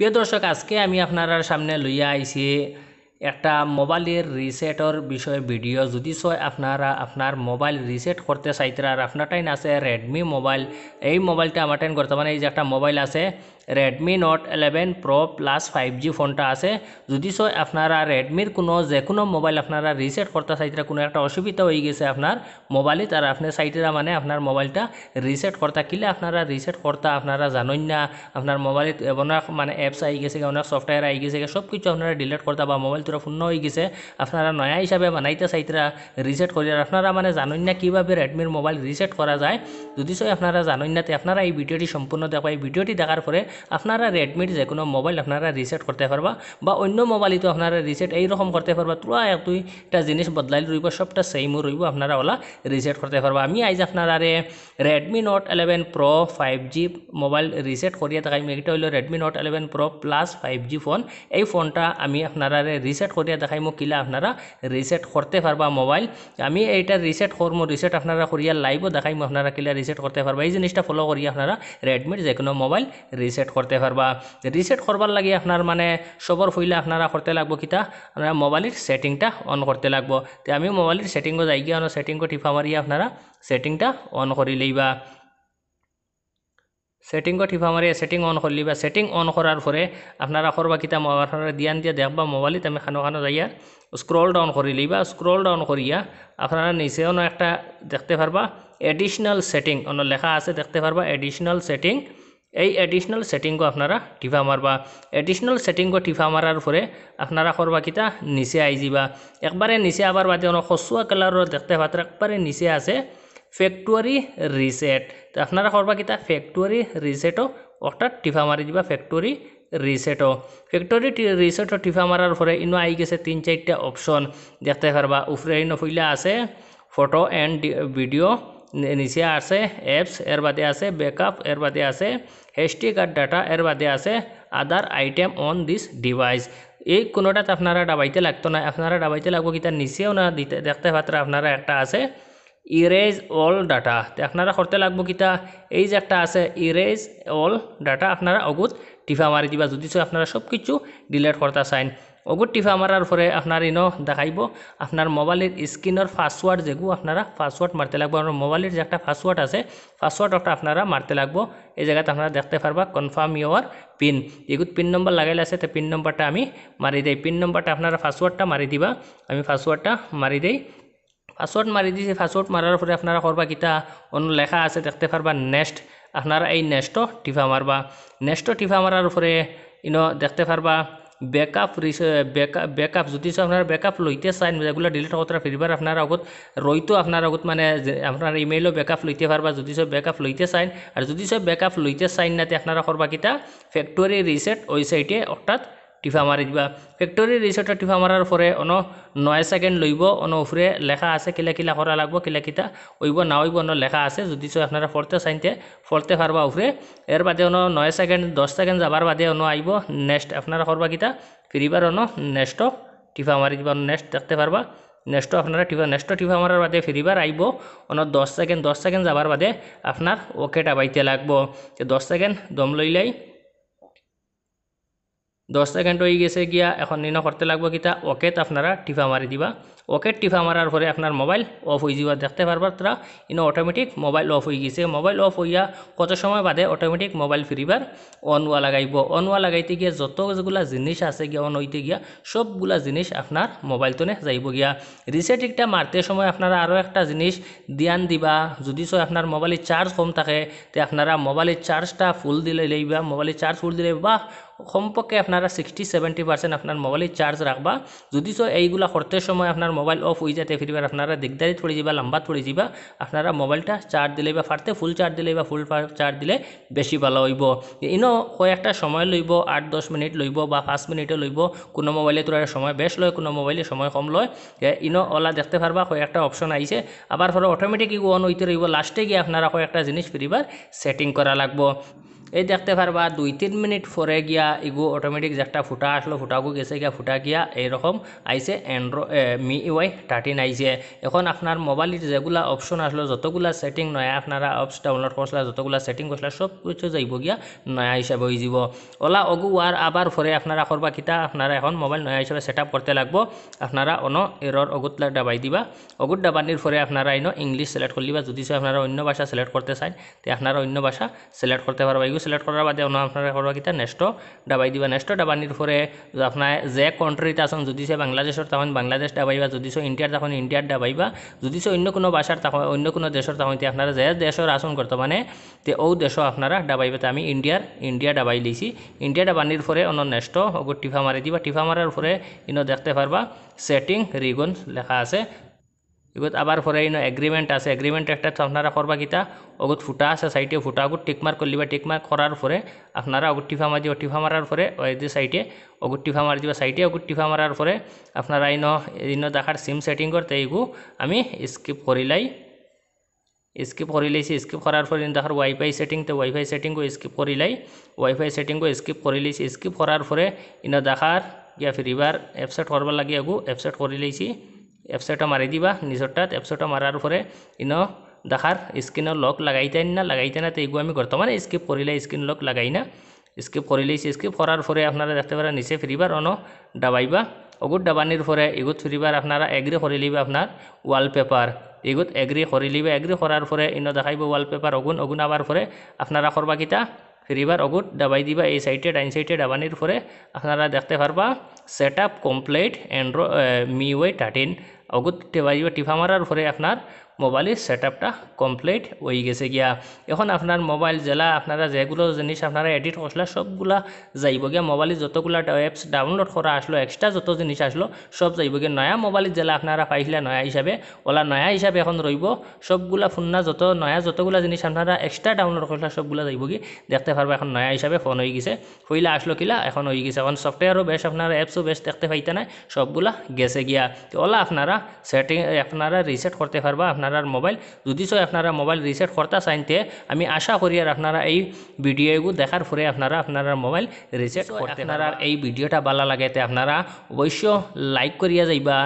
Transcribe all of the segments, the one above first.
প্রিয় দর্শক আজকে আমি আপনার সামনে লইয়া আইসি একটা মোবাইলের রিসেটর বিষয়ে ভিডিও যদি সয় আপনারা আপনার মোবাইল রিসেট করতে চাইতে আর আপনার টাইন আছে রেডমি মোবাইল এই মোবাইলটা আমার টাইন করতে মানে এই যে একটা মোবাইল আছে Redmi Note eleven Pro Plus five G ফোনটা আছে যদি সয় আপনারা রেডমির কোনো যে কোনো মোবাইল আপনারা রিসেট করতে চাইতে কোনো একটা অসুবিধা হয়ে গেছে আপনার মোবাইলে তার আপনি চাইতে মানে আপনার মোবাইলটা রিসেট করতে কিলে আপনারা রিসেট করতে আপনারা জানেন না আপনার মোবাইলে অনেক মানে অ্যাপস আই গেছে অনেক সফটওয়্যার আই গেছে সব কিছু আপনারা ডিলেট করতে বা মোবাইল বস্তুরা পূর্ণ হয়ে গেছে আপনারা নয়া হিসাবে বানাইতে চাইতরা রিসেট করি আর আপনারা মানে জানেন না কীভাবে রেডমির মোবাইল রিসেট করা যায় যদি সই আপনারা জানেন না তে আপনারা এই ভিডিওটি সম্পূর্ণ দেখো এই ভিডিওটি দেখার পরে আপনারা রেডমির যে কোনো মোবাইল আপনারা রিসেট করতে পারবা বা অন্য মোবাইলই তো আপনারা রিসেট এইরকম করতে পারবা তোরা এক দুইটা জিনিস বদলাই রইব সবটা সেইমও রইব আপনারা ওলা রিসেট করতে পারবা আমি আইজ আপনারা Redmi Note eleven Pro five G mobile reset করিয়া আমি এটা হলো Redmi Note eleven Pro Plus five G phone এই ফোনটা আমি আপনারা রিসেট রিসেট করিয়া মো কিলা আপনারা রিসেট করতে পারবা মোবাইল আমি এইটা রিসেট করবো রিসেট আপনারা করিয়া লাইভও মো আপনারা কিলা রিসেট করতে পারবা এই জিনিসটা ফলো করিয়া আপনারা রেডমির যে কোনো মোবাইল রিসেট করতে পারবা রিসেট করবার লাগে আপনার মানে সবর ফুইলে আপনারা করতে লাগবো কিতা আপনারা মোবাইলের সেটিংটা অন করতে লাগবো তো আমি মোবাইলের সেটিংও যাই গিয়ে সেটিংও টিফা মারিয়া আপনারা সেটিংটা অন করে লইবা সেটিংও ঠিক আমার সেটিং অন করলি বা সেটিং অন করার পরে আপনারা করবা কিতা আপনারা দিয়ান দিয়ে দেখবা মোবাইলত আমি খানো খানো যাইয়া স্ক্রল ডাউন করি বা স্ক্রল ডাউন করিয়া আপনারা নিচেও একটা দেখতে পারবা এডিশনাল সেটিং অন লেখা আছে দেখতে পারবা এডিশনাল সেটিং এই এডিশনাল সেটিংও আপনারা টিফা মারবা এডিশনাল সেটিংও টিফা মারার পরে আপনারা করবা কিতা নিচে আই যাবা একবারে নিচে আবার বাদে অনেক খসুয়া কালারও দেখতে পাত্র একবারে নিচে আছে ফ্যাক্টরি রিসেট তো আপনারা করবা কিতা ফ্যাক্টরি রিসেটও অর্থাৎ টিফা মারি দিবা ফ্যাক্টরি রিসেটও ফ্যাক্টরি রিসেটও টিফা মারার পরে ইনো আই গেছে তিন চারটা অপশন দেখতে পারবা উপরে ইনো ফুইলা আছে ফটো অ্যান্ড ভিডিও নিচে আছে অ্যাপস এর বাদে আছে ব্যাকআপ এর বাদে আছে হ্যাশট্যাগ কার্ড ডাটা এর বাদে আছে other item on this device এই কোনোটাতে আপনারা ডাবাইতে লাগতো না আপনারা ডাবাইতে লাগবো কি তার নিচেও না দিতে দেখতে পাত্র আপনারা একটা আছে ইরেজ অল ডাটা তো আপনারা করতে লাগবো কিতা এই যে একটা আছে ইরেজ অল ডাটা আপনারা অগুত টিফা মারি দিবা যদি আপনারা সব কিছু ডিলেট করতে চাই অগুত টিফা মারার পরে আপনার ইনো দেখাইব আপনার মোবাইলের স্ক্রিনের পাসওয়ার্ড যেগু আপনারা পাসওয়ার্ড মারতে লাগবো আপনার মোবাইলের যে একটা পাসওয়ার্ড আছে একটা আপনারা মারতে লাগবো এই জায়গাতে আপনারা দেখতে পারবা কনফার্ম ইয়োর পিন এগুত পিন নম্বর লাগাইলে আছে তো পিন নম্বরটা আমি মারি দেই পিন নম্বরটা আপনারা পাসওয়ার্ডটা মারি দিবা আমি পাসওয়ার্ডটা মারি দেই পাছৱৰ্ড মাৰি দিছে পাছৱৰ্ড মাৰাৰ পৰা আপোনাৰ সৰ্বাকেইটা অনু লেখা আছে দেখতে পাৰবা নেক্সট আপোনাৰ এই নেক্সটো টিফা মাৰবা নেক্সটো টিফা মাৰাৰ পৰা ইনো দেখতে পাৰবা বেকআপ আপ ৰিচ বেক আপ যদি আপোনাৰ বেকআপ লৈতে চাইন ৰেগুলাৰ ডিলিট হওঁতে ফিৰিবাৰ আপোনাৰ আগত ৰৈতো আপোনাৰ আগত মানে আপোনাৰ ইমেইলো বেকআপ লৈতে পাৰবা যদি চব বেকআপ লৈতে চাইন আৰু যদি চব বেক আপ লৈতে চাইন নাতে আপোনাৰ সৰ্বাকেইটা ফেক্টৰী ৰিচেট ৱেবছাইটে অৰ্থাৎ টিফা মাৰি দিবা ফ্যাক্টরি ৰিচৰ্টত টিফা মাৰাৰ পৰে অন নয় ছেকেণ্ড লইব অন উফৰে লেখা আছে কিলা কিলা কৰা লাগব কিলা কিতা ওইব না ওইব অন লেখা আছে যদি চো আপনারা ফলতে চাইতে ফলতে পারবা উফরে এর বাদে অন নয় ছেকেণ্ড দহ ছেকেণ্ড যাবার বাদে অন আইব নেক্সট আপনারা করবা কিতা ফিরিবার অন নেক্সট টিফা মাৰি দিবা নেক্সট দেখতে পারবা নেক্সট আপনারা টিফা নেক্সট টিফা মারার বাদে ফিরিবার আইব অন দশ সেকেন্ড দশ সেকেন্ড যাবার বাদে আপনার ওকেটা বাইতে লাগবো দশ সেকেন্ড দম লইলাই দশ সেকেন্ড হয়ে গেছে গিয়া এখন নিন করতে লাগবো কিতা ওকেত আপনারা টিফা মারি দিবা ওকে টিফা মারার পরে আপনার মোবাইল অফ হয়ে যাওয়া দেখতে পারবার তারা ইনো অটোমেটিক মোবাইল অফ হয়ে গেছে মোবাইল অফ হইয়া কত সময় বাদে অটোমেটিক মোবাইল ফিরিবার অনওয়া লাগাইব অনওয়া লাগাইতে গিয়া যতগুলা জিনিস আছে গিয়া অন হইতে গিয়া সবগুলা জিনিস আপনার মোবাইল তোনে যাইব গিয়া রিসেট একটা মারতে সময় আপনারা আরও একটা জিনিস ধ্যান দিবা যদি সো আপনার মোবাইলে চার্জ কম থাকে তে আপনারা মোবাইলের চার্জটা ফুল দিলে লইবা মোবাইলের চার্জ ফুল দিলে বা কমপক্ষে আপনারা সিক্সটি সেভেন্টি পার্সেন্ট আপনার মোবাইলে চার্জ রাখবা যদি সো এইগুলা করতে সময় আপনার মোবাইল অফ হয়ে যায় ফিরবার আপনারা দিগদারি পড়ে যাবা লম্বা পড়ে যাবা আপনারা মোবাইলটা চার্জ দিলে বা ফারতে ফুল চার্জ দিলে বা ফুল চার্জ দিলে বেশি ভালো হইব ইনো কয়েকটা সময় লইব আট দশ মিনিট লইব বা পাঁচ মিনিটও লইব কোনো মোবাইলে তোর সময় বেশ লয় কোনো মোবাইলে সময় কম লয় ইনো ওলা দেখতে পারবা কয়েকটা অপশন আইছে আবার ফলে অটোমেটিক অন হইতে রইব লাস্টে গিয়ে আপনারা কয়েকটা জিনিস ফিরিবার সেটিং করা লাগবো এই দেখতে পারবা দুই তিন মিনিট পরে গিয়া ইগু অটোমেটিক একটা ফুটা আসলো ফুটাগু গেছে গিয়া ফুটা গিয়া এইরকম আইসে অ্যান্ড্রো মি ওয়াই থার্টিন আইসে এখন আপনার মোবাইলের যেগুলা অপশন আসলো যতগুলা সেটিং নয়া আপনারা অপস ডাউনলোড করছিলা যতগুলা সেটিং করছিলা সব কিছু যাইব গিয়া নয়া হিসাবে হয়ে যাব ওলা অগু আর আবার পরে আপনারা করবা কিতা আপনারা এখন মোবাইল নয়া হিসাবে সেট করতে লাগবো আপনারা অন এরর অগুতলা ডাবাই দিবা অগুত ডাবানির পরে আপনারা এনো ইংলিশ সিলেক্ট করলিবা যদি আপনারা অন্য ভাষা সিলেক্ট করতে চান তো আপনারা অন্য ভাষা সিলেক্ট করতে পারবা সিলেক্ট কৰাৰ বাদে আপোনাৰ সৰহকেইটা নেক্সট ডাবাই দিবা নেক্সট ডাবানিৰ ফৰে আপনার যে কন্ট্রিতে আসুন যদি সে বাংলাদেশৰ তখন বাংলাদেশ ডাবাইবা যদি সে ইণ্ডিয়াৰ তখন ইন্ডিয়ার ডাবাইবা যদি সে অন্য কোনো ভাষাৰ তখন অন্য কোনো দেশৰ তখন আপোনাৰ যে দেশৰ আসন বর্তমানে তে ও দেশ আপনারা ডাবাইবাতে আমি ইন্ডিয়ার ইন্ডিয়া ডাবাই লিছি ইন্ডিয়া ডাবানির পরে অন্য নেক্সট ওগুলো টিফা মারি দিবা টিফা মারার পরে ইন দেখতে পারবা সেটিং রিগন লেখা আছে এবার আবার ফরে ইন এগ্রিমেন্ট আছে এগ্রিমেন্ট একটা আপনারা করবা কিতা অগুত ফুটা আছে ফুটা ফুটাগুত টিকমার করলিবা টিকমার করার পরে আপনারা অগুত টিফা মারি টিফা মারার পরে ওই যে সাইডে অগুত টিফা মারি দিবা সাইডে অগুত টিফা মারার পরে আপনারা ইন ইন দেখার সিম সেটিং করতে এইগু আমি স্কিপ করিলাই স্কিপ করিলাইছি স্কিপ করার পরে দেখার ওয়াইফাই সেটিং তো ওয়াইফাই সেটিংও স্কিপ করিলাই ওয়াইফাই সেটিংও স্কিপ করিলাইছি স্কিপ করার পরে ইন দেখার ইয়া ফির এবার অ্যাপসেট করবার লাগে আগু অ্যাপসেট করিলাইছি এফ সেটা মারি দিবা নিজরটাত এফ সেটা মারার পরে ইন দেখার স্ক্রিনের লক লাগাইতেন না লাগাইতে না তো এইগুলো আমি বর্তমানে স্কিপ করিলে স্ক্রিন লক লাগাই না স্কিপ করিলেই স্কিপ করার পরে আপনারা দেখতে পারেন নিচে ফিরিবার অন ডাবাইবা অগুত ডাবানির পরে এগুত ফিরিবার আপনারা এগ্রি করিলিবা আপনার ওয়ালপেপার এগুত এগ্রি করিলিবা এগ্রি করার পরে ইন দেখাইব ওয়ালপেপার অগুন অগুন আবার পরে আপনারা করবাকিতা ফিরিবার অগুত ডাবাই দিবা এই সাইডে ডাইন সাইডে ডাবানির পরে আপনারা দেখতে পারবা সেট আপ কমপ্লিট অ্যান্ড্রয়েড মিওয়ে থার্টিন অগত্যা টিপা মারার পরে আপনার মোবাইলের সেট আপটা কমপ্লিট হয়ে গেছে গিয়া এখন আপনার মোবাইল জেলা আপনারা যেগুলো জিনিস আপনারা এডিট করছিল সবগুলা যাইব গিয়া মোবাইলের যতগুলা অ্যাপস ডাউনলোড করা আসলো এক্সট্রা যত জিনিস আসলো সব যাইব গিয়া নয়া মোবাইলের জেলা আপনারা পাইছিল নয়া হিসাবে ওলা নয়া হিসাবে এখন রইব সবগুলা না যত নয়া যতগুলা জিনিস আপনারা এক্সট্রা ডাউনলোড করছিল সবগুলা যাইব গিয়ে দেখতে পারবা এখন নয়া হিসাবে ফোন হয়ে গেছে হইলা আসলো কিলা এখন হয়ে গেছে এখন সফটওয়্যারও বেশ আপনারা অ্যাপসও বেশ দেখতে পাইতে নাই সবগুলা গেছে গিয়া ওলা আপনারা সেটিং আপনারা রিসেট করতে পারবা আপনারা আপনার মোবাইল যদি সো আপনারা মোবাইল রিসেট করতে চাইতে আমি আশা করি আর আপনারা এই ভিডিওগুলো দেখার পরে আপনারা আপনারা মোবাইল রিসেট করতে আপনারা এই ভিডিওটা ভালো লাগেতে আপনারা অবশ্য লাইক করিয়া যাইবা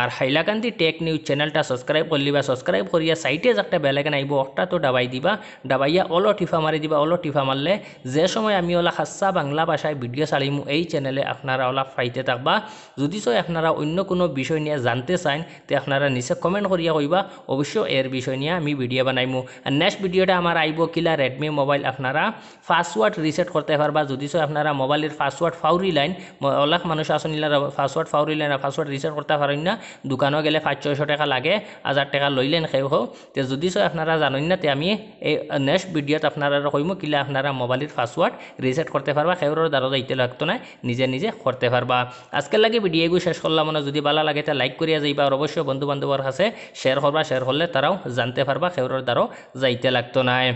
আর হাইলাকান্দি টেক নিউজ চ্যানেলটা সাবস্ক্রাইব বা সাবস্ক্রাইব করিয়া সাইটে একটা বেলেগান আইব ওটা তো ডাবাই দিবা ডাবাইয়া অলো টিফা মারি দিবা অলো টিফা মারলে যে সময় আমি ওলা খাসা বাংলা ভাষায় ভিডিও চালিমু এই চ্যানেলে আপনারা ওলা ফাইতে থাকবা যদি সো আপনারা অন্য কোনো বিষয় নিয়ে জানতে চান তে আপনারা নিচে কমেন্ট করিয়া কইবা অবশ্য এর বিষয় নিয়ে আমি ভিডিও বানাইমু আর নেক্সট ভিডিওটা আমার আইব কিলা রেডমি মোবাইল আপনারা পাসওয়ার্ড রিসেট করতে পারবা যদি আপনারা মোবাইলের পাসওয়ার্ড ফাউরি লাইন অলাখ মানুষ আসুন পাসওয়ার্ড ফাউরি লাইন পাসওয়ার্ড রিসেট করতে পারেন না দোকানও গেলে পাঁচ ছয়শো টাকা লাগে হাজার টাকা লইলেন সেও হোক তো যদি আপনারা জানেন না তে আমি এই নেক্সট ভিডিওত আপনারা কইমু কিলা আপনারা মোবাইলের পাসওয়ার্ড রিসেট করতে পারবা সেওর দ্বারা দায়িত্ব লাগতো না নিজে নিজে করতে পারবা আজকের লাগে ভিডিও শেষ করলাম মানে যদি ভালো লাগে তা লাইক করিয়া যাইবা আর অবশ্যই বন্ধু বান্ধবর কাছে শেয়ার করবা শেয়ার হলে তাৰাও জানতে পাৰবা খেবৰেৰ দ্বাৰাও যাইতে লাগতো নাই